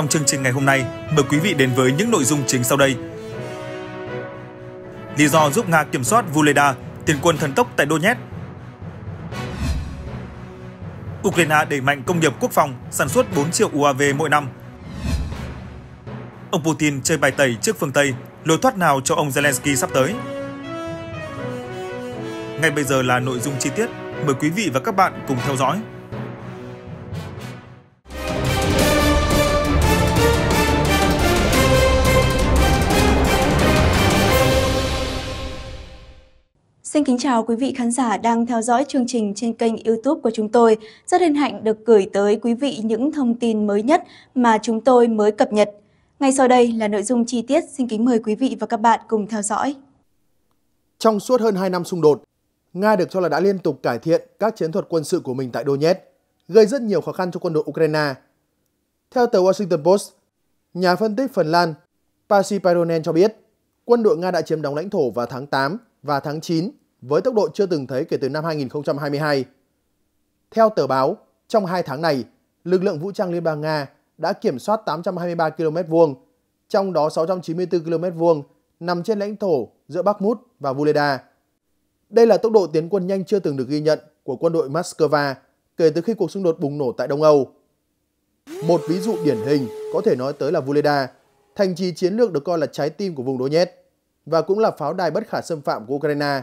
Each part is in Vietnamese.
Trong chương trình ngày hôm nay, mời quý vị đến với những nội dung chính sau đây. Lý do giúp Nga kiểm soát Vuleda, tiền quân thần tốc tại Donetsk. Ukraine đẩy mạnh công nghiệp quốc phòng, sản xuất 4 triệu UAV mỗi năm. Ông Putin chơi bài tẩy trước phương Tây, lối thoát nào cho ông Zelensky sắp tới? Ngay bây giờ là nội dung chi tiết, mời quý vị và các bạn cùng theo dõi. Xin kính chào quý vị khán giả đang theo dõi chương trình trên kênh youtube của chúng tôi. Rất hân hạnh được gửi tới quý vị những thông tin mới nhất mà chúng tôi mới cập nhật. Ngay sau đây là nội dung chi tiết, xin kính mời quý vị và các bạn cùng theo dõi. Trong suốt hơn 2 năm xung đột, Nga được cho là đã liên tục cải thiện các chiến thuật quân sự của mình tại Donetsk, gây rất nhiều khó khăn cho quân đội Ukraine. Theo tờ Washington Post, nhà phân tích Phần Lan Pasi Paronen cho biết, quân đội Nga đã chiếm đóng lãnh thổ vào tháng 8 và tháng 9 với tốc độ chưa từng thấy kể từ năm 2022. Theo tờ báo, trong 2 tháng này, lực lượng vũ trang Liên bang Nga đã kiểm soát 823 km vuông, trong đó 694 km vuông nằm trên lãnh thổ giữa Bakhmut và Vuleda. Đây là tốc độ tiến quân nhanh chưa từng được ghi nhận của quân đội Moscow kể từ khi cuộc xung đột bùng nổ tại Đông Âu. Một ví dụ điển hình có thể nói tới là Vuleda, thành trì chiến lược được coi là trái tim của vùng Donetsk và cũng là pháo đài bất khả xâm phạm của Ukraine.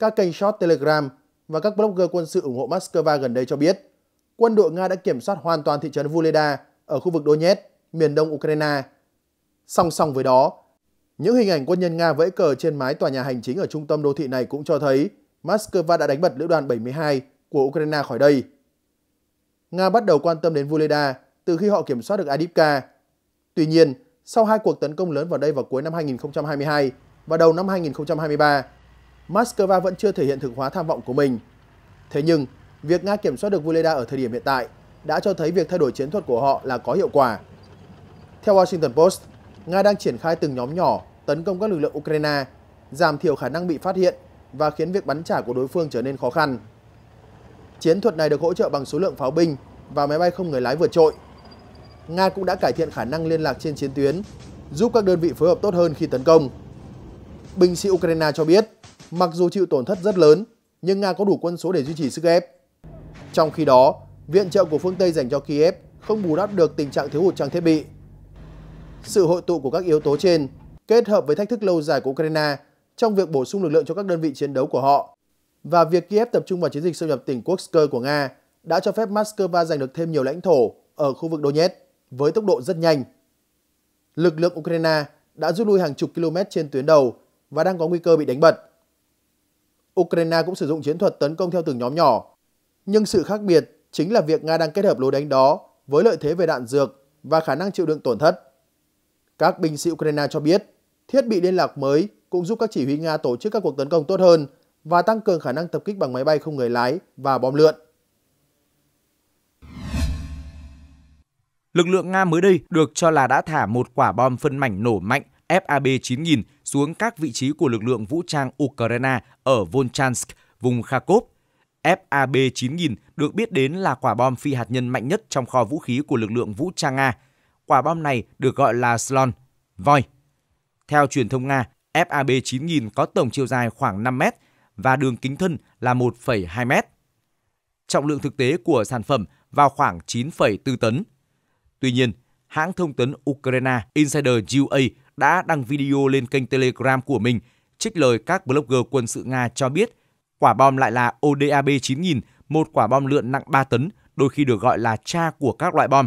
Các kênh short Telegram và các blogger quân sự ủng hộ Moscow gần đây cho biết, quân đội Nga đã kiểm soát hoàn toàn thị trấn Vuleda ở khu vực Donetsk, miền đông Ukraine. Song song với đó, những hình ảnh quân nhân Nga vẫy cờ trên mái tòa nhà hành chính ở trung tâm đô thị này cũng cho thấy Moscow đã đánh bật lữ đoàn 72 của Ukraine khỏi đây. Nga bắt đầu quan tâm đến Vuleda từ khi họ kiểm soát được Adipka. Tuy nhiên, sau hai cuộc tấn công lớn vào đây vào cuối năm 2022 và đầu năm 2023, Moscow vẫn chưa thể hiện thực hóa tham vọng của mình. Thế nhưng, việc Nga kiểm soát được Voleda ở thời điểm hiện tại đã cho thấy việc thay đổi chiến thuật của họ là có hiệu quả. Theo Washington Post, Nga đang triển khai từng nhóm nhỏ tấn công các lực lượng Ukraine, giảm thiểu khả năng bị phát hiện và khiến việc bắn trả của đối phương trở nên khó khăn. Chiến thuật này được hỗ trợ bằng số lượng pháo binh và máy bay không người lái vượt trội. Nga cũng đã cải thiện khả năng liên lạc trên chiến tuyến, giúp các đơn vị phối hợp tốt hơn khi tấn công. Binh sĩ Ukraine cho biết, Mặc dù chịu tổn thất rất lớn, nhưng Nga có đủ quân số để duy trì sức ép. Trong khi đó, viện trợ của phương Tây dành cho Kiev không bù đắp được tình trạng thiếu hụt trang thiết bị. Sự hội tụ của các yếu tố trên kết hợp với thách thức lâu dài của Ukraine trong việc bổ sung lực lượng cho các đơn vị chiến đấu của họ và việc Kiev tập trung vào chiến dịch xâm nhập tỉnh Kursk của Nga đã cho phép Moscow giành được thêm nhiều lãnh thổ ở khu vực Donetsk với tốc độ rất nhanh. Lực lượng Ukraine đã rút lui hàng chục km trên tuyến đầu và đang có nguy cơ bị đánh bật. Ukraine cũng sử dụng chiến thuật tấn công theo từng nhóm nhỏ. Nhưng sự khác biệt chính là việc Nga đang kết hợp lối đánh đó với lợi thế về đạn dược và khả năng chịu đựng tổn thất. Các binh sĩ Ukraine cho biết, thiết bị liên lạc mới cũng giúp các chỉ huy Nga tổ chức các cuộc tấn công tốt hơn và tăng cường khả năng tập kích bằng máy bay không người lái và bom lượn. Lực lượng Nga mới đây được cho là đã thả một quả bom phân mảnh nổ mạnh FAB-9000 xuống các vị trí của lực lượng vũ trang Ukraine ở Volchansk, vùng Kharkov. FAB-9000 được biết đến là quả bom phi hạt nhân mạnh nhất trong kho vũ khí của lực lượng vũ trang Nga. Quả bom này được gọi là Slon, voi. Theo truyền thông Nga, FAB-9000 có tổng chiều dài khoảng 5 mét và đường kính thân là 1,2 mét. Trọng lượng thực tế của sản phẩm vào khoảng 9,4 tấn. Tuy nhiên, hãng thông tấn Ukraine Insider UA đã đăng video lên kênh Telegram của mình, trích lời các blogger quân sự Nga cho biết quả bom lại là ODAB 9000, một quả bom lượn nặng 3 tấn, đôi khi được gọi là cha của các loại bom.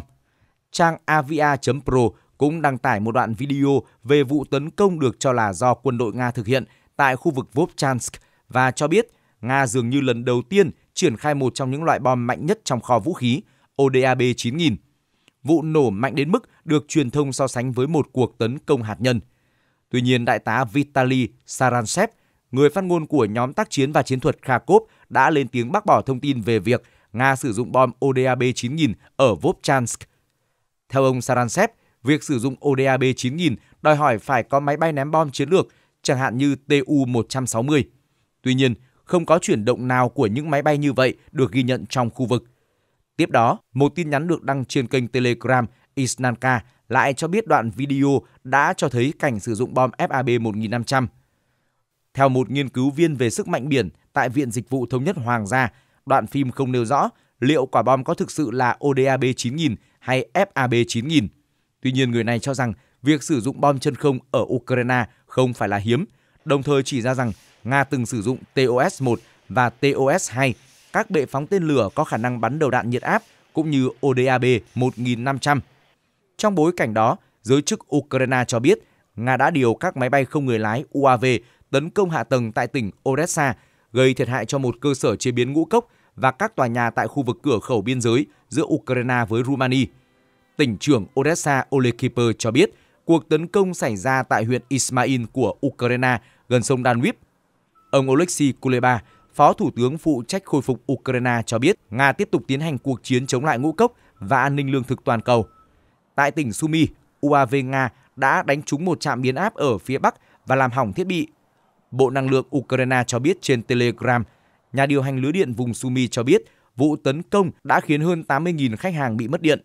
Trang avia.pro cũng đăng tải một đoạn video về vụ tấn công được cho là do quân đội Nga thực hiện tại khu vực Vovchansk và cho biết Nga dường như lần đầu tiên triển khai một trong những loại bom mạnh nhất trong kho vũ khí, ODAB 9000 vụ nổ mạnh đến mức được truyền thông so sánh với một cuộc tấn công hạt nhân. Tuy nhiên, đại tá Vitaly Saransev, người phát ngôn của nhóm tác chiến và chiến thuật Kharkov đã lên tiếng bác bỏ thông tin về việc Nga sử dụng bom ODAB-9000 ở Vovchansk. Theo ông Saransev, việc sử dụng ODAB-9000 đòi hỏi phải có máy bay ném bom chiến lược, chẳng hạn như Tu-160. Tuy nhiên, không có chuyển động nào của những máy bay như vậy được ghi nhận trong khu vực. Tiếp đó, một tin nhắn được đăng trên kênh Telegram Isnanka lại cho biết đoạn video đã cho thấy cảnh sử dụng bom FAB 1500. Theo một nghiên cứu viên về sức mạnh biển tại Viện Dịch vụ Thống nhất Hoàng gia, đoạn phim không nêu rõ liệu quả bom có thực sự là ODAB 9000 hay FAB 9000. Tuy nhiên, người này cho rằng việc sử dụng bom chân không ở Ukraine không phải là hiếm, đồng thời chỉ ra rằng Nga từng sử dụng TOS-1 và TOS-2 các bệ phóng tên lửa có khả năng bắn đầu đạn nhiệt áp cũng như ODAB 1500. Trong bối cảnh đó, giới chức Ukraine cho biết Nga đã điều các máy bay không người lái UAV tấn công hạ tầng tại tỉnh Odessa, gây thiệt hại cho một cơ sở chế biến ngũ cốc và các tòa nhà tại khu vực cửa khẩu biên giới giữa Ukraine với Rumani. Tỉnh trưởng Odessa Olekiper cho biết cuộc tấn công xảy ra tại huyện Ismail của Ukraine gần sông Danube. Ông Oleksiy Kuleba, Phó Thủ tướng phụ trách khôi phục Ukraine cho biết Nga tiếp tục tiến hành cuộc chiến chống lại ngũ cốc và an ninh lương thực toàn cầu. Tại tỉnh Sumy, UAV Nga đã đánh trúng một trạm biến áp ở phía Bắc và làm hỏng thiết bị. Bộ Năng lượng Ukraine cho biết trên Telegram, nhà điều hành lưới điện vùng Sumy cho biết vụ tấn công đã khiến hơn 80.000 khách hàng bị mất điện.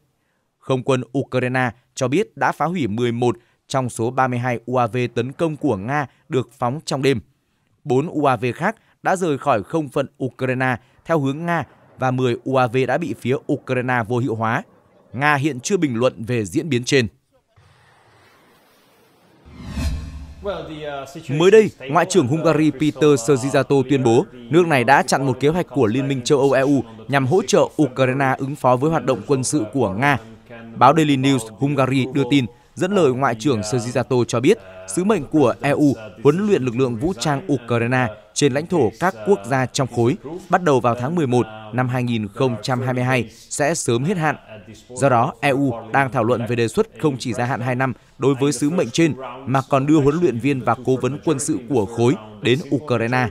Không quân Ukraine cho biết đã phá hủy 11 trong số 32 UAV tấn công của Nga được phóng trong đêm. 4 UAV khác đã rời khỏi không phận Ukraine theo hướng Nga và 10 UAV đã bị phía Ukraine vô hiệu hóa. Nga hiện chưa bình luận về diễn biến trên. Mới đây, Ngoại trưởng Hungary Peter Szijjarto tuyên bố nước này đã chặn một kế hoạch của Liên minh châu Âu-EU nhằm hỗ trợ Ukraine ứng phó với hoạt động quân sự của Nga. Báo Daily News Hungary đưa tin, dẫn lời Ngoại trưởng Szijjarto cho biết sứ mệnh của EU huấn luyện lực lượng vũ trang Ukraine trên lãnh thổ các quốc gia trong khối bắt đầu vào tháng 11 năm 2022 sẽ sớm hết hạn. Do đó, EU đang thảo luận về đề xuất không chỉ gia hạn 2 năm đối với sứ mệnh trên mà còn đưa huấn luyện viên và cố vấn quân sự của khối đến Ukraine.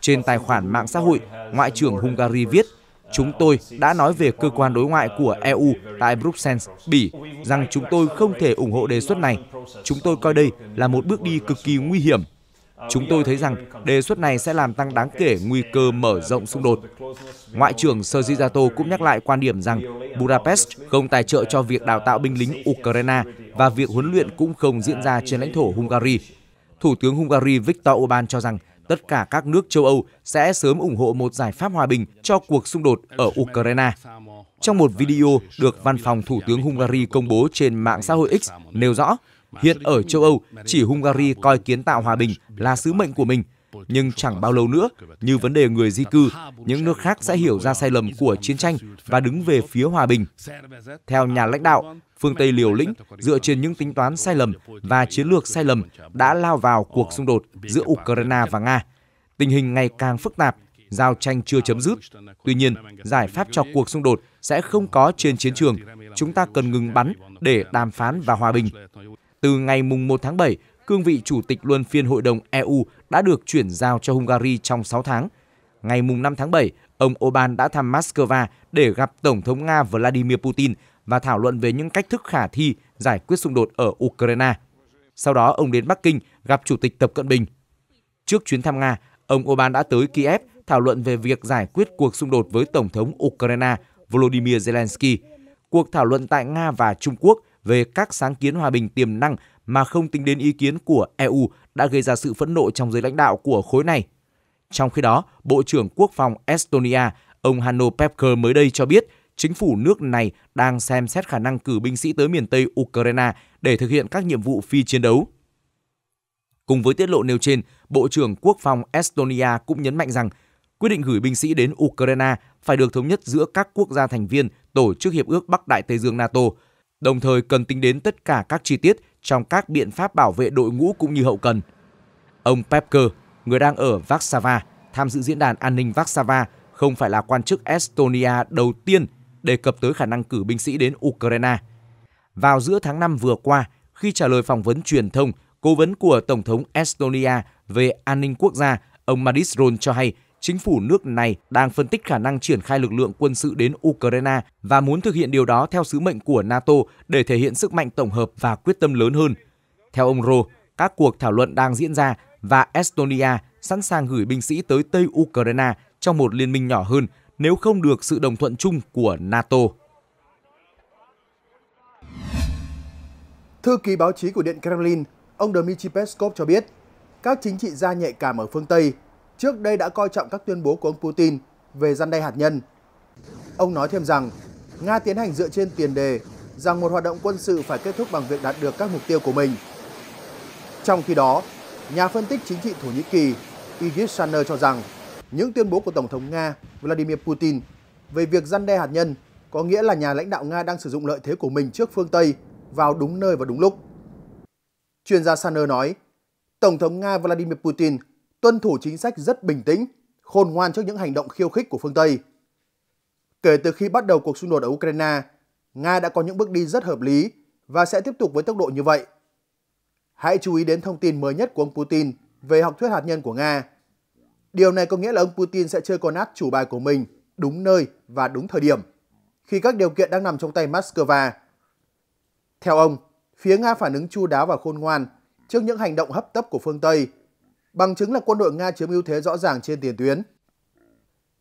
Trên tài khoản mạng xã hội, Ngoại trưởng Hungary viết Chúng tôi đã nói về cơ quan đối ngoại của EU tại Bruxelles, Bỉ, rằng chúng tôi không thể ủng hộ đề xuất này. Chúng tôi coi đây là một bước đi cực kỳ nguy hiểm Chúng tôi thấy rằng đề xuất này sẽ làm tăng đáng kể nguy cơ mở rộng xung đột. Ngoại trưởng Sergei cũng nhắc lại quan điểm rằng Budapest không tài trợ cho việc đào tạo binh lính Ukraine và việc huấn luyện cũng không diễn ra trên lãnh thổ Hungary. Thủ tướng Hungary Viktor Orbán cho rằng tất cả các nước châu Âu sẽ sớm ủng hộ một giải pháp hòa bình cho cuộc xung đột ở Ukraine. Trong một video được văn phòng Thủ tướng Hungary công bố trên mạng xã hội X nêu rõ, Hiện ở châu Âu, chỉ Hungary coi kiến tạo hòa bình là sứ mệnh của mình, nhưng chẳng bao lâu nữa, như vấn đề người di cư, những nước khác sẽ hiểu ra sai lầm của chiến tranh và đứng về phía hòa bình. Theo nhà lãnh đạo, phương Tây liều lĩnh dựa trên những tính toán sai lầm và chiến lược sai lầm đã lao vào cuộc xung đột giữa Ukraine và Nga. Tình hình ngày càng phức tạp, giao tranh chưa chấm dứt. Tuy nhiên, giải pháp cho cuộc xung đột sẽ không có trên chiến trường. Chúng ta cần ngừng bắn để đàm phán và hòa bình. Từ ngày mùng 1 tháng 7, cương vị chủ tịch luân phiên Hội đồng EU đã được chuyển giao cho Hungary trong 6 tháng. Ngày mùng 5 tháng 7, ông Orbán đã thăm Moscow để gặp Tổng thống Nga Vladimir Putin và thảo luận về những cách thức khả thi giải quyết xung đột ở Ukraine. Sau đó, ông đến Bắc Kinh gặp Chủ tịch Tập Cận Bình. Trước chuyến thăm Nga, ông Orbán đã tới Kiev thảo luận về việc giải quyết cuộc xung đột với Tổng thống Ukraine Volodymyr Zelensky. Cuộc thảo luận tại Nga và Trung Quốc – về các sáng kiến hòa bình tiềm năng mà không tính đến ý kiến của EU đã gây ra sự phẫn nộ trong giới lãnh đạo của khối này. Trong khi đó, Bộ trưởng Quốc phòng Estonia, ông Hanno Pevker mới đây cho biết chính phủ nước này đang xem xét khả năng cử binh sĩ tới miền Tây Ukraine để thực hiện các nhiệm vụ phi chiến đấu. Cùng với tiết lộ nêu trên, Bộ trưởng Quốc phòng Estonia cũng nhấn mạnh rằng quyết định gửi binh sĩ đến Ukraine phải được thống nhất giữa các quốc gia thành viên tổ chức Hiệp ước Bắc Đại Tây Dương NATO – đồng thời cần tính đến tất cả các chi tiết trong các biện pháp bảo vệ đội ngũ cũng như hậu cần. Ông Pepker, người đang ở Warsaw, tham dự diễn đàn an ninh Warsaw, không phải là quan chức Estonia đầu tiên đề cập tới khả năng cử binh sĩ đến Ukraine. Vào giữa tháng 5 vừa qua, khi trả lời phỏng vấn truyền thông, cố vấn của Tổng thống Estonia về an ninh quốc gia, ông Madis Ron cho hay chính phủ nước này đang phân tích khả năng triển khai lực lượng quân sự đến Ukraine và muốn thực hiện điều đó theo sứ mệnh của NATO để thể hiện sức mạnh tổng hợp và quyết tâm lớn hơn. Theo ông Ro, các cuộc thảo luận đang diễn ra và Estonia sẵn sàng gửi binh sĩ tới Tây Ukraine trong một liên minh nhỏ hơn nếu không được sự đồng thuận chung của NATO. Thư ký báo chí của Điện Kremlin, ông Dmitry Peskov cho biết, các chính trị gia nhạy cảm ở phương Tây trước đây đã coi trọng các tuyên bố của ông Putin về gian đe hạt nhân. Ông nói thêm rằng, Nga tiến hành dựa trên tiền đề rằng một hoạt động quân sự phải kết thúc bằng việc đạt được các mục tiêu của mình. Trong khi đó, nhà phân tích chính trị Thổ Nhĩ Kỳ Igis Saner cho rằng những tuyên bố của Tổng thống Nga Vladimir Putin về việc gian đe hạt nhân có nghĩa là nhà lãnh đạo Nga đang sử dụng lợi thế của mình trước phương Tây vào đúng nơi và đúng lúc. Chuyên gia Saner nói, Tổng thống Nga Vladimir Putin tuân thủ chính sách rất bình tĩnh, khôn ngoan trước những hành động khiêu khích của phương Tây. Kể từ khi bắt đầu cuộc xung đột ở Ukraine, Nga đã có những bước đi rất hợp lý và sẽ tiếp tục với tốc độ như vậy. Hãy chú ý đến thông tin mới nhất của ông Putin về học thuyết hạt nhân của Nga. Điều này có nghĩa là ông Putin sẽ chơi con át chủ bài của mình đúng nơi và đúng thời điểm, khi các điều kiện đang nằm trong tay Moscow. Theo ông, phía Nga phản ứng chu đáo và khôn ngoan trước những hành động hấp tấp của phương Tây – bằng chứng là quân đội Nga chiếm ưu thế rõ ràng trên tiền tuyến.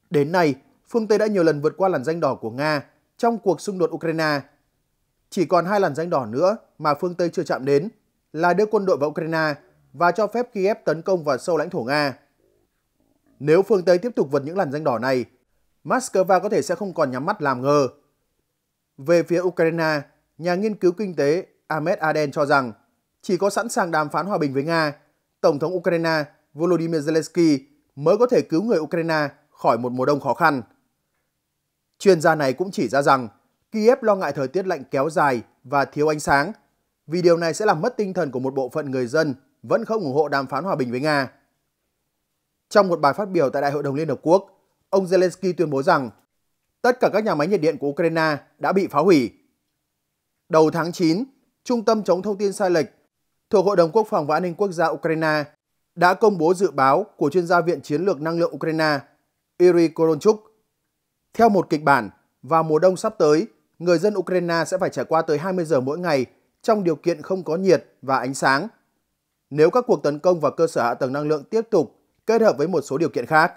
Đến nay, phương Tây đã nhiều lần vượt qua làn danh đỏ của Nga trong cuộc xung đột Ukraine. Chỉ còn hai làn danh đỏ nữa mà phương Tây chưa chạm đến là đưa quân đội vào Ukraine và cho phép Kiev tấn công vào sâu lãnh thổ Nga. Nếu phương Tây tiếp tục vượt những làn danh đỏ này, Moscow có thể sẽ không còn nhắm mắt làm ngờ. Về phía Ukraine, nhà nghiên cứu kinh tế Ahmed Aden cho rằng chỉ có sẵn sàng đàm phán hòa bình với Nga Tổng thống Ukraine Volodymyr Zelensky mới có thể cứu người Ukraine khỏi một mùa đông khó khăn. Chuyên gia này cũng chỉ ra rằng Kiev lo ngại thời tiết lạnh kéo dài và thiếu ánh sáng, vì điều này sẽ làm mất tinh thần của một bộ phận người dân vẫn không ủng hộ đàm phán hòa bình với Nga. Trong một bài phát biểu tại Đại hội đồng Liên Hợp Quốc, ông Zelensky tuyên bố rằng tất cả các nhà máy nhiệt điện của Ukraine đã bị phá hủy. Đầu tháng 9, Trung tâm chống thông tin sai lệch thuộc Hội đồng Quốc phòng và An ninh Quốc gia Ukraine đã công bố dự báo của chuyên gia Viện Chiến lược Năng lượng Ukraine Iri Koronchuk. Theo một kịch bản, vào mùa đông sắp tới, người dân Ukraine sẽ phải trải qua tới 20 giờ mỗi ngày trong điều kiện không có nhiệt và ánh sáng. Nếu các cuộc tấn công vào cơ sở hạ tầng năng lượng tiếp tục kết hợp với một số điều kiện khác.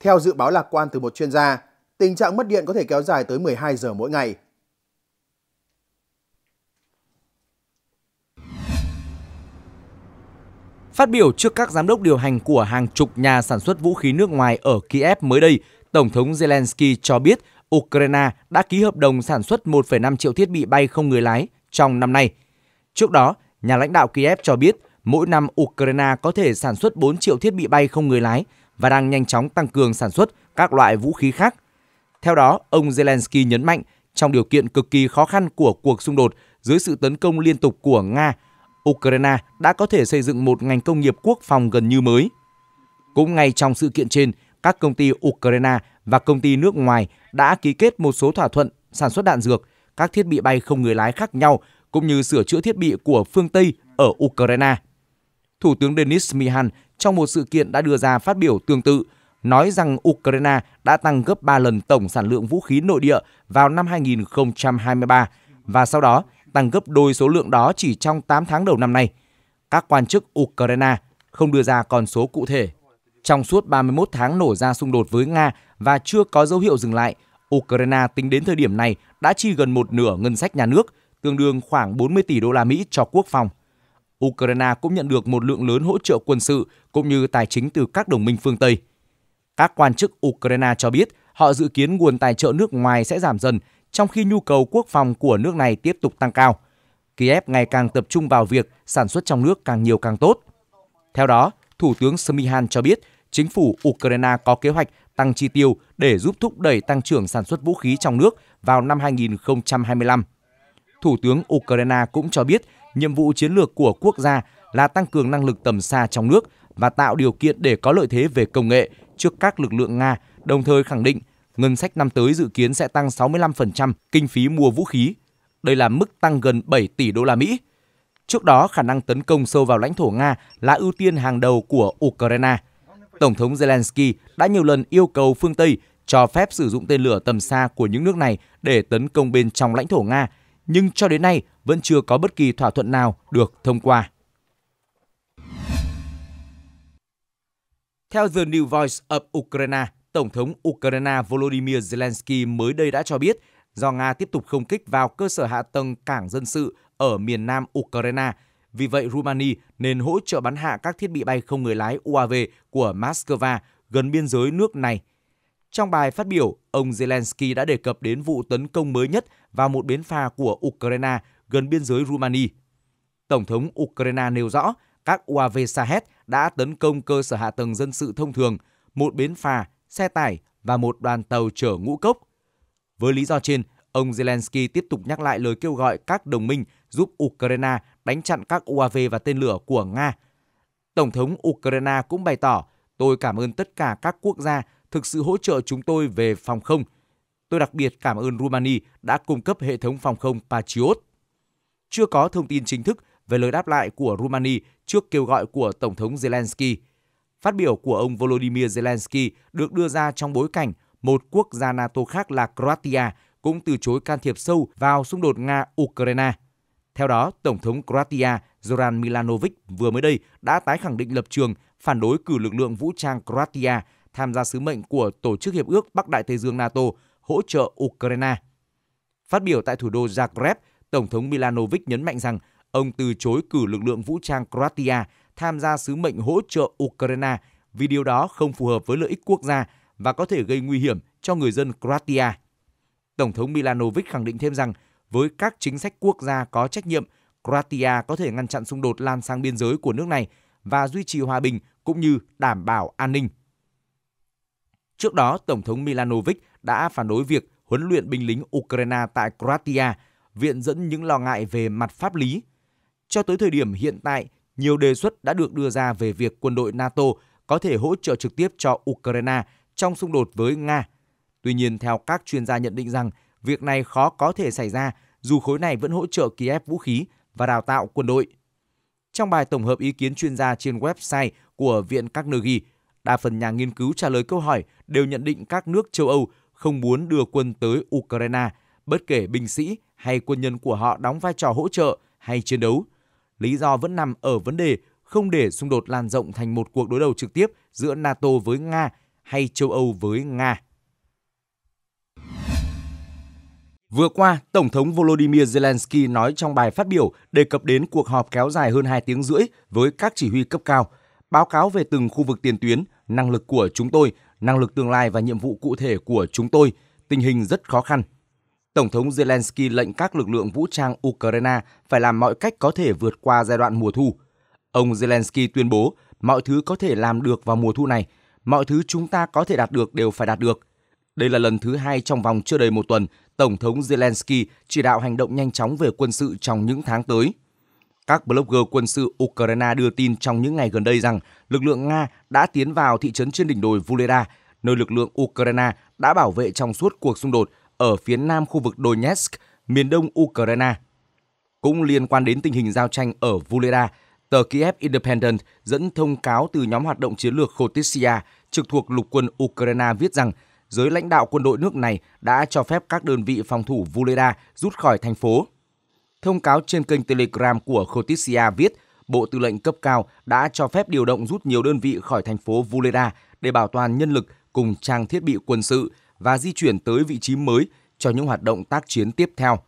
Theo dự báo lạc quan từ một chuyên gia, tình trạng mất điện có thể kéo dài tới 12 giờ mỗi ngày. Phát biểu trước các giám đốc điều hành của hàng chục nhà sản xuất vũ khí nước ngoài ở Kiev mới đây, Tổng thống Zelensky cho biết Ukraine đã ký hợp đồng sản xuất 1,5 triệu thiết bị bay không người lái trong năm nay. Trước đó, nhà lãnh đạo Kiev cho biết mỗi năm Ukraine có thể sản xuất 4 triệu thiết bị bay không người lái và đang nhanh chóng tăng cường sản xuất các loại vũ khí khác. Theo đó, ông Zelensky nhấn mạnh trong điều kiện cực kỳ khó khăn của cuộc xung đột dưới sự tấn công liên tục của Nga, Ukraine đã có thể xây dựng một ngành công nghiệp quốc phòng gần như mới. Cũng ngay trong sự kiện trên, các công ty Ukraine và công ty nước ngoài đã ký kết một số thỏa thuận sản xuất đạn dược, các thiết bị bay không người lái khác nhau cũng như sửa chữa thiết bị của phương Tây ở Ukraine. Thủ tướng Denis Mihan trong một sự kiện đã đưa ra phát biểu tương tự, nói rằng Ukraine đã tăng gấp 3 lần tổng sản lượng vũ khí nội địa vào năm 2023 và sau đó tăng gấp đôi số lượng đó chỉ trong 8 tháng đầu năm nay. Các quan chức Ukraine không đưa ra con số cụ thể. Trong suốt 31 tháng nổ ra xung đột với Nga và chưa có dấu hiệu dừng lại, Ukraine tính đến thời điểm này đã chi gần một nửa ngân sách nhà nước, tương đương khoảng 40 tỷ đô la Mỹ cho quốc phòng. Ukraine cũng nhận được một lượng lớn hỗ trợ quân sự cũng như tài chính từ các đồng minh phương Tây. Các quan chức Ukraine cho biết họ dự kiến nguồn tài trợ nước ngoài sẽ giảm dần trong khi nhu cầu quốc phòng của nước này tiếp tục tăng cao. Kiev ngày càng tập trung vào việc sản xuất trong nước càng nhiều càng tốt. Theo đó, Thủ tướng Smihan cho biết chính phủ Ukraine có kế hoạch tăng chi tiêu để giúp thúc đẩy tăng trưởng sản xuất vũ khí trong nước vào năm 2025. Thủ tướng Ukraine cũng cho biết nhiệm vụ chiến lược của quốc gia là tăng cường năng lực tầm xa trong nước và tạo điều kiện để có lợi thế về công nghệ trước các lực lượng Nga, đồng thời khẳng định ngân sách năm tới dự kiến sẽ tăng 65% kinh phí mua vũ khí. Đây là mức tăng gần 7 tỷ đô la Mỹ. Trước đó, khả năng tấn công sâu vào lãnh thổ Nga là ưu tiên hàng đầu của Ukraine. Tổng thống Zelensky đã nhiều lần yêu cầu phương Tây cho phép sử dụng tên lửa tầm xa của những nước này để tấn công bên trong lãnh thổ Nga, nhưng cho đến nay vẫn chưa có bất kỳ thỏa thuận nào được thông qua. Theo The New Voice of Ukraine, Tổng thống Ukraine Volodymyr Zelensky mới đây đã cho biết do Nga tiếp tục không kích vào cơ sở hạ tầng cảng dân sự ở miền nam Ukraine. Vì vậy, Rumani nên hỗ trợ bắn hạ các thiết bị bay không người lái UAV của Moscow gần biên giới nước này. Trong bài phát biểu, ông Zelensky đã đề cập đến vụ tấn công mới nhất vào một bến phà của Ukraine gần biên giới Rumani. Tổng thống Ukraine nêu rõ các UAV Sahed đã tấn công cơ sở hạ tầng dân sự thông thường, một bến phà xe tải và một đoàn tàu chở ngũ cốc. Với lý do trên, ông Zelensky tiếp tục nhắc lại lời kêu gọi các đồng minh giúp Ukraine đánh chặn các UAV và tên lửa của Nga. Tổng thống Ukraine cũng bày tỏ, tôi cảm ơn tất cả các quốc gia thực sự hỗ trợ chúng tôi về phòng không. Tôi đặc biệt cảm ơn Romania đã cung cấp hệ thống phòng không Patriot. Chưa có thông tin chính thức về lời đáp lại của Romania trước kêu gọi của Tổng thống Zelensky – Phát biểu của ông Volodymyr Zelensky được đưa ra trong bối cảnh một quốc gia NATO khác là Croatia cũng từ chối can thiệp sâu vào xung đột Nga-Ukraine. Theo đó, Tổng thống Croatia Zoran Milanovic vừa mới đây đã tái khẳng định lập trường phản đối cử lực lượng vũ trang Croatia tham gia sứ mệnh của Tổ chức Hiệp ước Bắc Đại Tây Dương NATO hỗ trợ Ukraine. Phát biểu tại thủ đô Zagreb, Tổng thống Milanovic nhấn mạnh rằng ông từ chối cử lực lượng vũ trang Croatia tham gia sứ mệnh hỗ trợ Ukraine vì điều đó không phù hợp với lợi ích quốc gia và có thể gây nguy hiểm cho người dân Croatia. Tổng thống Milanovic khẳng định thêm rằng với các chính sách quốc gia có trách nhiệm, Croatia có thể ngăn chặn xung đột lan sang biên giới của nước này và duy trì hòa bình cũng như đảm bảo an ninh. Trước đó, Tổng thống Milanovic đã phản đối việc huấn luyện binh lính Ukraine tại Croatia, viện dẫn những lo ngại về mặt pháp lý. Cho tới thời điểm hiện tại, nhiều đề xuất đã được đưa ra về việc quân đội NATO có thể hỗ trợ trực tiếp cho Ukraine trong xung đột với Nga. Tuy nhiên, theo các chuyên gia nhận định rằng việc này khó có thể xảy ra dù khối này vẫn hỗ trợ Kiev vũ khí và đào tạo quân đội. Trong bài tổng hợp ý kiến chuyên gia trên website của Viện Các Carnegie, đa phần nhà nghiên cứu trả lời câu hỏi đều nhận định các nước châu Âu không muốn đưa quân tới Ukraine, bất kể binh sĩ hay quân nhân của họ đóng vai trò hỗ trợ hay chiến đấu – lý do vẫn nằm ở vấn đề không để xung đột lan rộng thành một cuộc đối đầu trực tiếp giữa NATO với Nga hay châu Âu với Nga. Vừa qua, Tổng thống Volodymyr Zelensky nói trong bài phát biểu đề cập đến cuộc họp kéo dài hơn 2 tiếng rưỡi với các chỉ huy cấp cao, báo cáo về từng khu vực tiền tuyến, năng lực của chúng tôi, năng lực tương lai và nhiệm vụ cụ thể của chúng tôi, tình hình rất khó khăn, Tổng thống Zelensky lệnh các lực lượng vũ trang Ukraine phải làm mọi cách có thể vượt qua giai đoạn mùa thu. Ông Zelensky tuyên bố mọi thứ có thể làm được vào mùa thu này, mọi thứ chúng ta có thể đạt được đều phải đạt được. Đây là lần thứ hai trong vòng chưa đầy một tuần, Tổng thống Zelensky chỉ đạo hành động nhanh chóng về quân sự trong những tháng tới. Các blogger quân sự Ukraine đưa tin trong những ngày gần đây rằng lực lượng Nga đã tiến vào thị trấn trên đỉnh đồi Vuleda, nơi lực lượng Ukraine đã bảo vệ trong suốt cuộc xung đột – ở phía nam khu vực Donetsk, miền đông Ukraine. Cũng liên quan đến tình hình giao tranh ở Vuleda, tờ Kiev Independent dẫn thông cáo từ nhóm hoạt động chiến lược Khotisia trực thuộc lục quân Ukraine viết rằng giới lãnh đạo quân đội nước này đã cho phép các đơn vị phòng thủ Vuleda rút khỏi thành phố. Thông cáo trên kênh Telegram của Khotisia viết Bộ Tư lệnh cấp cao đã cho phép điều động rút nhiều đơn vị khỏi thành phố Vuleda để bảo toàn nhân lực cùng trang thiết bị quân sự và di chuyển tới vị trí mới cho những hoạt động tác chiến tiếp theo.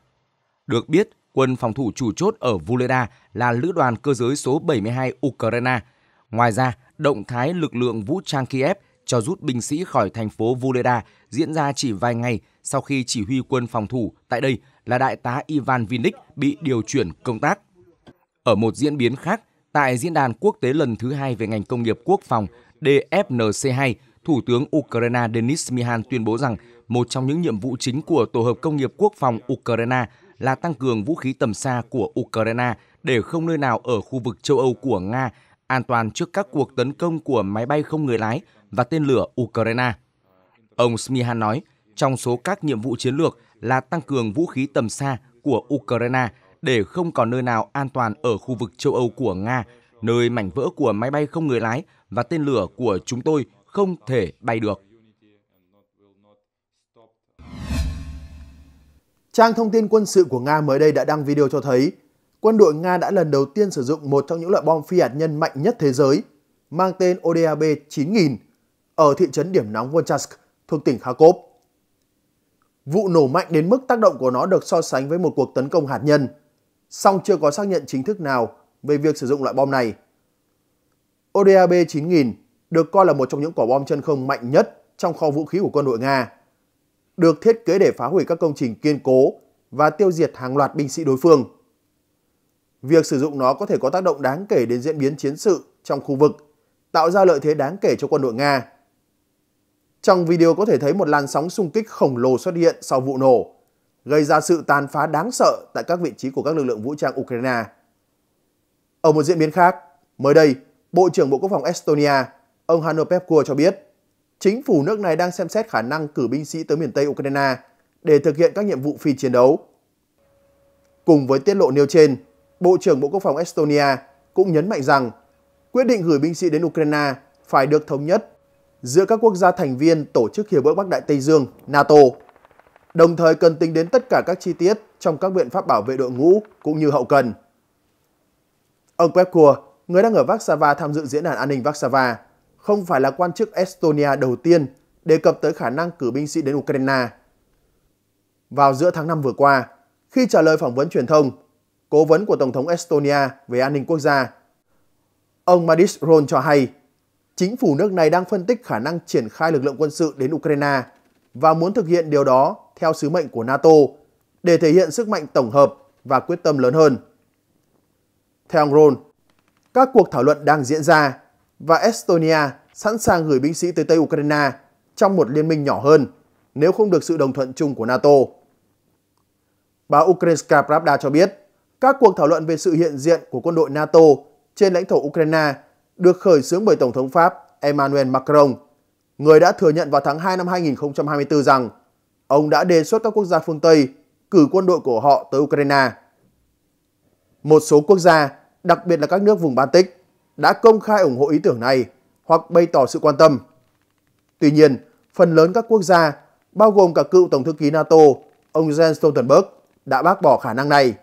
Được biết, quân phòng thủ chủ chốt ở Vuleda là lữ đoàn cơ giới số 72 Ukraine. Ngoài ra, động thái lực lượng vũ trang Kiev cho rút binh sĩ khỏi thành phố Vuleda diễn ra chỉ vài ngày sau khi chỉ huy quân phòng thủ tại đây là đại tá Ivan Vinik bị điều chuyển công tác. Ở một diễn biến khác, tại Diễn đàn Quốc tế lần thứ hai về ngành công nghiệp quốc phòng DFNC2 Thủ tướng Ukraine Denis Mihan tuyên bố rằng một trong những nhiệm vụ chính của Tổ hợp Công nghiệp Quốc phòng Ukraine là tăng cường vũ khí tầm xa của Ukraine để không nơi nào ở khu vực châu Âu của Nga an toàn trước các cuộc tấn công của máy bay không người lái và tên lửa Ukraine. Ông Smihan nói, trong số các nhiệm vụ chiến lược là tăng cường vũ khí tầm xa của Ukraine để không còn nơi nào an toàn ở khu vực châu Âu của Nga, nơi mảnh vỡ của máy bay không người lái và tên lửa của chúng tôi không thể bay được. Trang thông tin quân sự của Nga mới đây đã đăng video cho thấy quân đội Nga đã lần đầu tiên sử dụng một trong những loại bom phi hạt nhân mạnh nhất thế giới mang tên ODAB-9000 ở thị trấn điểm nóng Volchask thuộc tỉnh Kharkov. Vụ nổ mạnh đến mức tác động của nó được so sánh với một cuộc tấn công hạt nhân, song chưa có xác nhận chính thức nào về việc sử dụng loại bom này. ODAB-9000 được coi là một trong những quả bom chân không mạnh nhất trong kho vũ khí của quân đội Nga. Được thiết kế để phá hủy các công trình kiên cố và tiêu diệt hàng loạt binh sĩ đối phương. Việc sử dụng nó có thể có tác động đáng kể đến diễn biến chiến sự trong khu vực, tạo ra lợi thế đáng kể cho quân đội Nga. Trong video có thể thấy một làn sóng xung kích khổng lồ xuất hiện sau vụ nổ, gây ra sự tàn phá đáng sợ tại các vị trí của các lực lượng vũ trang Ukraine. Ở một diễn biến khác, mới đây, Bộ trưởng Bộ Quốc phòng Estonia Ông Hanno Hanopevko cho biết, chính phủ nước này đang xem xét khả năng cử binh sĩ tới miền Tây Ukraine để thực hiện các nhiệm vụ phi chiến đấu. Cùng với tiết lộ nêu trên, Bộ trưởng Bộ Quốc phòng Estonia cũng nhấn mạnh rằng quyết định gửi binh sĩ đến Ukraine phải được thống nhất giữa các quốc gia thành viên Tổ chức Hiệp ước Bắc Đại Tây Dương NATO, đồng thời cần tính đến tất cả các chi tiết trong các biện pháp bảo vệ đội ngũ cũng như hậu cần. Ông Pepkor, người đang ở Warsaw tham dự diễn đàn an ninh Warsaw, không phải là quan chức Estonia đầu tiên đề cập tới khả năng cử binh sĩ đến Ukraine. Vào giữa tháng 5 vừa qua, khi trả lời phỏng vấn truyền thông, cố vấn của Tổng thống Estonia về an ninh quốc gia, ông Madis Ron cho hay chính phủ nước này đang phân tích khả năng triển khai lực lượng quân sự đến Ukraine và muốn thực hiện điều đó theo sứ mệnh của NATO để thể hiện sức mạnh tổng hợp và quyết tâm lớn hơn. Theo ông Ron, các cuộc thảo luận đang diễn ra và Estonia sẵn sàng gửi binh sĩ tới Tây Ukraine trong một liên minh nhỏ hơn nếu không được sự đồng thuận chung của NATO. Báo Ukrainska Pravda cho biết, các cuộc thảo luận về sự hiện diện của quân đội NATO trên lãnh thổ Ukraine được khởi xướng bởi Tổng thống Pháp Emmanuel Macron, người đã thừa nhận vào tháng 2 năm 2024 rằng ông đã đề xuất các quốc gia phương Tây cử quân đội của họ tới Ukraine. Một số quốc gia, đặc biệt là các nước vùng Baltic, đã công khai ủng hộ ý tưởng này hoặc bày tỏ sự quan tâm. Tuy nhiên, phần lớn các quốc gia, bao gồm cả cựu Tổng thư ký NATO, ông Jens Stoltenberg, đã bác bỏ khả năng này.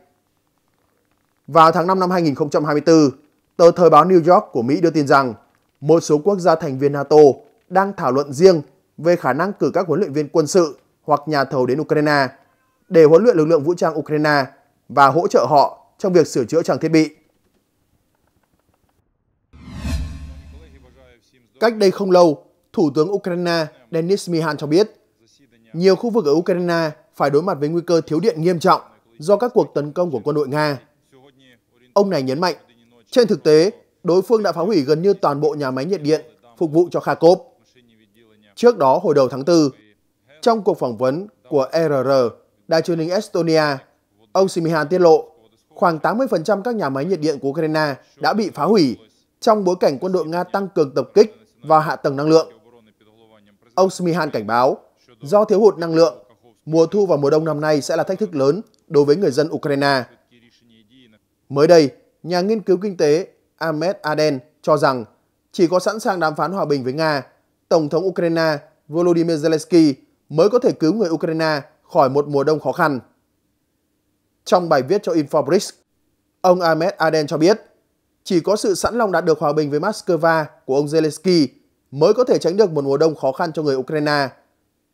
Vào tháng 5 năm 2024, tờ Thời báo New York của Mỹ đưa tin rằng một số quốc gia thành viên NATO đang thảo luận riêng về khả năng cử các huấn luyện viên quân sự hoặc nhà thầu đến Ukraine để huấn luyện lực lượng vũ trang Ukraine và hỗ trợ họ trong việc sửa chữa trang thiết bị. Cách đây không lâu, Thủ tướng Ukraine Denis Mihan cho biết, nhiều khu vực ở Ukraine phải đối mặt với nguy cơ thiếu điện nghiêm trọng do các cuộc tấn công của quân đội Nga. Ông này nhấn mạnh, trên thực tế, đối phương đã phá hủy gần như toàn bộ nhà máy nhiệt điện phục vụ cho Kharkov. Trước đó hồi đầu tháng 4, trong cuộc phỏng vấn của RR, đài truyền hình Estonia, ông Simihan tiết lộ khoảng 80% các nhà máy nhiệt điện của Ukraine đã bị phá hủy trong bối cảnh quân đội Nga tăng cường tập kích và hạ tầng năng lượng. Ông Smihan cảnh báo, do thiếu hụt năng lượng, mùa thu và mùa đông năm nay sẽ là thách thức lớn đối với người dân Ukraine. Mới đây, nhà nghiên cứu kinh tế Ahmed Aden cho rằng chỉ có sẵn sàng đàm phán hòa bình với Nga, Tổng thống Ukraine Volodymyr Zelensky mới có thể cứu người Ukraine khỏi một mùa đông khó khăn. Trong bài viết cho Infobrics, ông Ahmed Aden cho biết chỉ có sự sẵn lòng đạt được hòa bình với Moscow của ông Zelensky mới có thể tránh được một mùa đông khó khăn cho người Ukraine.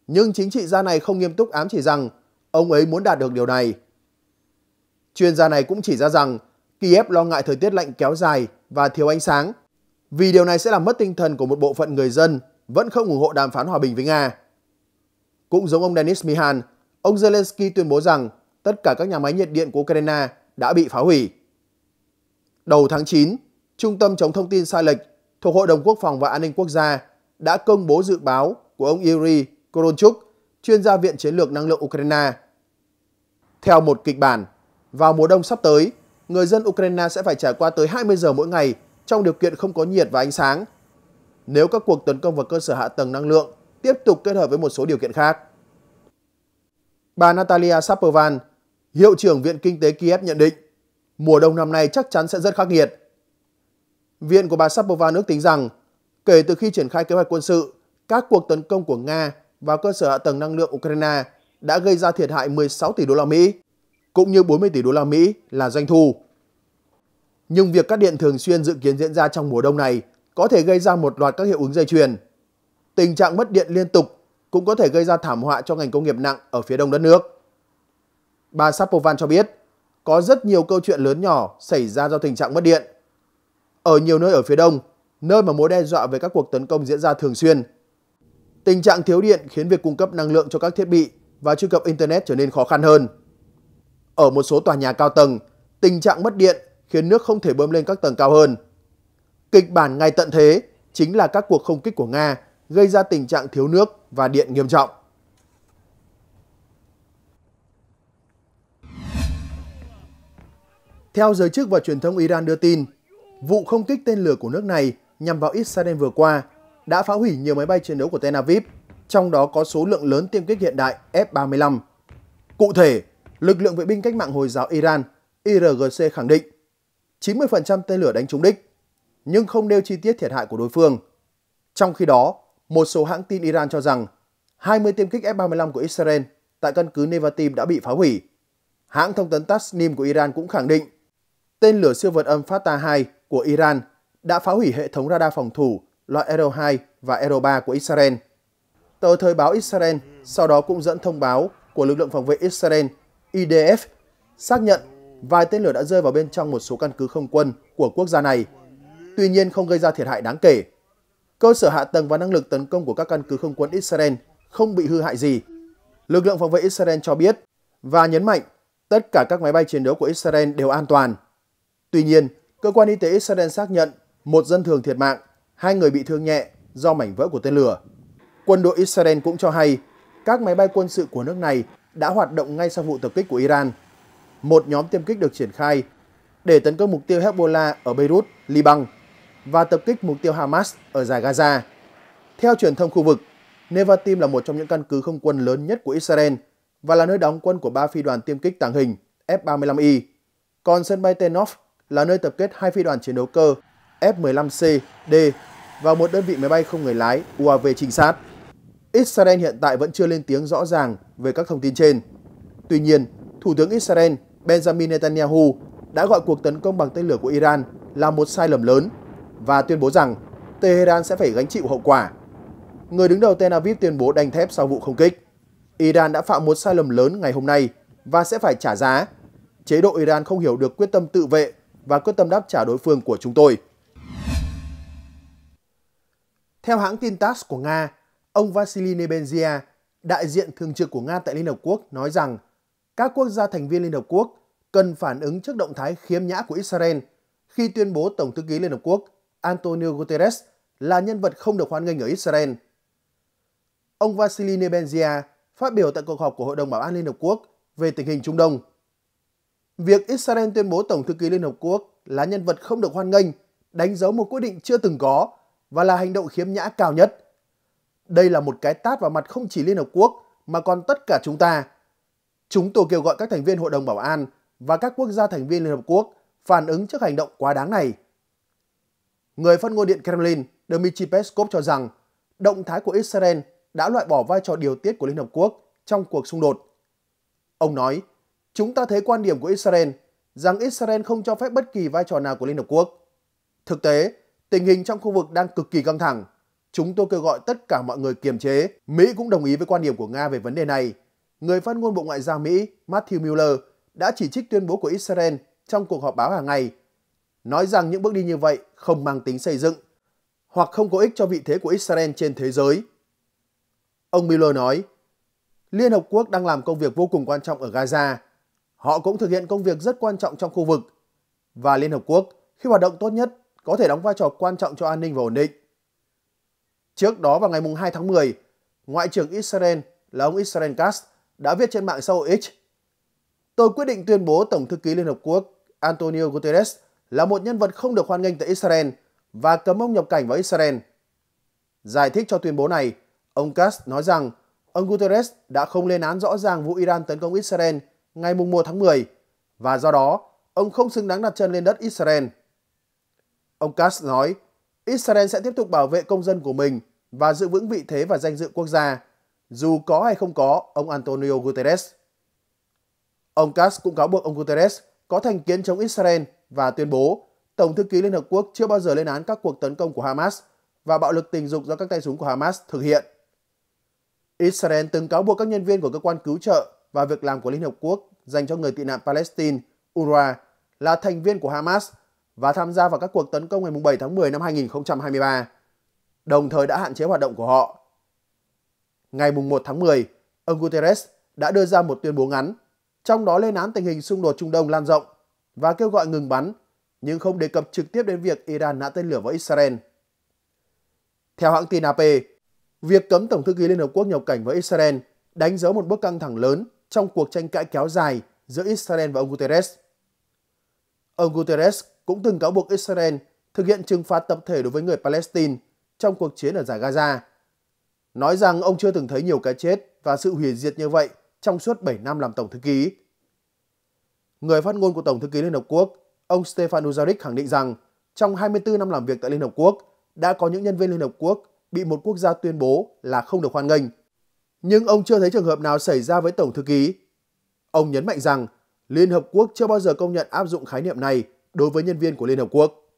Nhưng chính trị gia này không nghiêm túc ám chỉ rằng ông ấy muốn đạt được điều này. Chuyên gia này cũng chỉ ra rằng Kiev lo ngại thời tiết lạnh kéo dài và thiếu ánh sáng, vì điều này sẽ làm mất tinh thần của một bộ phận người dân vẫn không ủng hộ đàm phán hòa bình với Nga. Cũng giống ông Denis Mihan, ông Zelensky tuyên bố rằng tất cả các nhà máy nhiệt điện của Ukraine đã bị phá hủy. Đầu tháng 9, Trung tâm chống thông tin sai lệch thuộc Hội đồng Quốc phòng và An ninh Quốc gia đã công bố dự báo của ông Yuri Korolchuk, chuyên gia Viện Chiến lược Năng lượng Ukraine. Theo một kịch bản, vào mùa đông sắp tới, người dân Ukraine sẽ phải trải qua tới 20 giờ mỗi ngày trong điều kiện không có nhiệt và ánh sáng, nếu các cuộc tấn công vào cơ sở hạ tầng năng lượng tiếp tục kết hợp với một số điều kiện khác. Bà Natalia Sapovan, Hiệu trưởng Viện Kinh tế Kiev nhận định, mùa đông năm nay chắc chắn sẽ rất khắc nghiệt. Viện của bà Sapova nước tính rằng, kể từ khi triển khai kế hoạch quân sự, các cuộc tấn công của Nga vào cơ sở hạ tầng năng lượng Ukraine đã gây ra thiệt hại 16 tỷ đô la Mỹ, cũng như 40 tỷ đô la Mỹ là doanh thu. Nhưng việc cắt điện thường xuyên dự kiến diễn ra trong mùa đông này có thể gây ra một loạt các hiệu ứng dây chuyền. Tình trạng mất điện liên tục cũng có thể gây ra thảm họa cho ngành công nghiệp nặng ở phía đông đất nước. Bà Sapovan cho biết, có rất nhiều câu chuyện lớn nhỏ xảy ra do tình trạng mất điện. Ở nhiều nơi ở phía đông, nơi mà mối đe dọa về các cuộc tấn công diễn ra thường xuyên, tình trạng thiếu điện khiến việc cung cấp năng lượng cho các thiết bị và truy cập Internet trở nên khó khăn hơn. Ở một số tòa nhà cao tầng, tình trạng mất điện khiến nước không thể bơm lên các tầng cao hơn. Kịch bản ngay tận thế chính là các cuộc không kích của Nga gây ra tình trạng thiếu nước và điện nghiêm trọng. Theo giới chức và truyền thông Iran đưa tin, vụ không kích tên lửa của nước này nhằm vào Israel vừa qua đã phá hủy nhiều máy bay chiến đấu của Tel Aviv, trong đó có số lượng lớn tiêm kích hiện đại F-35. Cụ thể, lực lượng vệ binh cách mạng Hồi giáo Iran IRGC khẳng định 90% tên lửa đánh trúng đích, nhưng không nêu chi tiết thiệt hại của đối phương. Trong khi đó, một số hãng tin Iran cho rằng 20 tiêm kích F-35 của Israel tại căn cứ Nevatim đã bị phá hủy. Hãng thông tấn Tasnim của Iran cũng khẳng định tên lửa siêu vượt âm Fatah 2 của Iran đã phá hủy hệ thống radar phòng thủ loại Arrow 2 và Arrow 3 của Israel. Tờ Thời báo Israel sau đó cũng dẫn thông báo của lực lượng phòng vệ Israel IDF xác nhận vài tên lửa đã rơi vào bên trong một số căn cứ không quân của quốc gia này, tuy nhiên không gây ra thiệt hại đáng kể. Cơ sở hạ tầng và năng lực tấn công của các căn cứ không quân Israel không bị hư hại gì. Lực lượng phòng vệ Israel cho biết và nhấn mạnh tất cả các máy bay chiến đấu của Israel đều an toàn. Tuy nhiên, cơ quan y tế Israel xác nhận một dân thường thiệt mạng, hai người bị thương nhẹ do mảnh vỡ của tên lửa. Quân đội Israel cũng cho hay các máy bay quân sự của nước này đã hoạt động ngay sau vụ tập kích của Iran. Một nhóm tiêm kích được triển khai để tấn công mục tiêu Hezbollah ở Beirut, Liban và tập kích mục tiêu Hamas ở giải Gaza. Theo truyền thông khu vực, Nevatim là một trong những căn cứ không quân lớn nhất của Israel và là nơi đóng quân của ba phi đoàn tiêm kích tàng hình F-35I. Còn sân bay Tenov là nơi tập kết hai phi đoàn chiến đấu cơ F-15C, D và một đơn vị máy bay không người lái UAV trinh sát. Israel hiện tại vẫn chưa lên tiếng rõ ràng về các thông tin trên. Tuy nhiên, Thủ tướng Israel Benjamin Netanyahu đã gọi cuộc tấn công bằng tên lửa của Iran là một sai lầm lớn và tuyên bố rằng Tehran sẽ phải gánh chịu hậu quả. Người đứng đầu Tel Aviv tuyên bố đành thép sau vụ không kích. Iran đã phạm một sai lầm lớn ngày hôm nay và sẽ phải trả giá. Chế độ Iran không hiểu được quyết tâm tự vệ và quyết tâm đáp trả đối phương của chúng tôi. Theo hãng tin TASS của Nga, ông Vasily Nebenzia, đại diện thường trực của Nga tại Liên Hợp Quốc nói rằng các quốc gia thành viên Liên Hợp Quốc cần phản ứng trước động thái khiếm nhã của Israel khi tuyên bố Tổng thư ký Liên Hợp Quốc Antonio Guterres là nhân vật không được hoan nghênh ở Israel. Ông Vasily Nebenzia phát biểu tại cuộc họp của Hội đồng Bảo an Liên Hợp Quốc về tình hình Trung Đông. Việc Israel tuyên bố Tổng thư ký Liên Hợp Quốc là nhân vật không được hoan nghênh, đánh dấu một quyết định chưa từng có và là hành động khiếm nhã cao nhất. Đây là một cái tát vào mặt không chỉ Liên Hợp Quốc mà còn tất cả chúng ta. Chúng tôi kêu gọi các thành viên Hội đồng Bảo an và các quốc gia thành viên Liên Hợp Quốc phản ứng trước hành động quá đáng này. Người phát ngôn điện Kremlin Dmitry Peskov cho rằng động thái của Israel đã loại bỏ vai trò điều tiết của Liên Hợp Quốc trong cuộc xung đột. Ông nói, chúng ta thấy quan điểm của Israel rằng Israel không cho phép bất kỳ vai trò nào của Liên Hợp Quốc. Thực tế, tình hình trong khu vực đang cực kỳ căng thẳng. Chúng tôi kêu gọi tất cả mọi người kiềm chế. Mỹ cũng đồng ý với quan điểm của Nga về vấn đề này. Người phát ngôn Bộ Ngoại giao Mỹ Matthew Miller đã chỉ trích tuyên bố của Israel trong cuộc họp báo hàng ngày, nói rằng những bước đi như vậy không mang tính xây dựng hoặc không có ích cho vị thế của Israel trên thế giới. Ông Miller nói, Liên Hợp Quốc đang làm công việc vô cùng quan trọng ở Gaza Họ cũng thực hiện công việc rất quan trọng trong khu vực và Liên Hợp Quốc khi hoạt động tốt nhất có thể đóng vai trò quan trọng cho an ninh và ổn định. Trước đó vào ngày 2 tháng 10, Ngoại trưởng Israel là ông Israel Katz đã viết trên mạng xã hội X Tôi quyết định tuyên bố Tổng thư ký Liên Hợp Quốc Antonio Guterres là một nhân vật không được hoan nghênh tại Israel và cấm ông nhập cảnh vào Israel. Giải thích cho tuyên bố này, ông Katz nói rằng ông Guterres đã không lên án rõ ràng vụ Iran tấn công Israel ngày 1 tháng 10 và do đó ông không xứng đáng đặt chân lên đất Israel. Ông Katz nói, Israel sẽ tiếp tục bảo vệ công dân của mình và giữ vững vị thế và danh dự quốc gia, dù có hay không có ông Antonio Guterres. Ông Katz cũng cáo buộc ông Guterres có thành kiến chống Israel và tuyên bố Tổng thư ký Liên Hợp Quốc chưa bao giờ lên án các cuộc tấn công của Hamas và bạo lực tình dục do các tay súng của Hamas thực hiện. Israel từng cáo buộc các nhân viên của cơ quan cứu trợ và việc làm của Liên Hợp Quốc dành cho người tị nạn Palestine, UNRWA, là thành viên của Hamas và tham gia vào các cuộc tấn công ngày 7 tháng 10 năm 2023, đồng thời đã hạn chế hoạt động của họ. Ngày 1 tháng 10, ông Guterres đã đưa ra một tuyên bố ngắn, trong đó lên án tình hình xung đột Trung Đông lan rộng và kêu gọi ngừng bắn, nhưng không đề cập trực tiếp đến việc Iran nã tên lửa vào Israel. Theo hãng tin AP, việc cấm Tổng thư ký Liên Hợp Quốc nhập cảnh với Israel đánh dấu một bước căng thẳng lớn trong cuộc tranh cãi kéo dài giữa Israel và ông Guterres. Ông Guterres cũng từng cáo buộc Israel thực hiện trừng phạt tập thể đối với người Palestine trong cuộc chiến ở giải Gaza, nói rằng ông chưa từng thấy nhiều cái chết và sự hủy diệt như vậy trong suốt 7 năm làm Tổng Thư ký. Người phát ngôn của Tổng Thư ký Liên Hợp Quốc, ông Stefan Dujarric khẳng định rằng trong 24 năm làm việc tại Liên Hợp Quốc, đã có những nhân viên Liên Hợp Quốc bị một quốc gia tuyên bố là không được hoan nghênh nhưng ông chưa thấy trường hợp nào xảy ra với Tổng Thư ký. Ông nhấn mạnh rằng Liên Hợp Quốc chưa bao giờ công nhận áp dụng khái niệm này đối với nhân viên của Liên Hợp Quốc.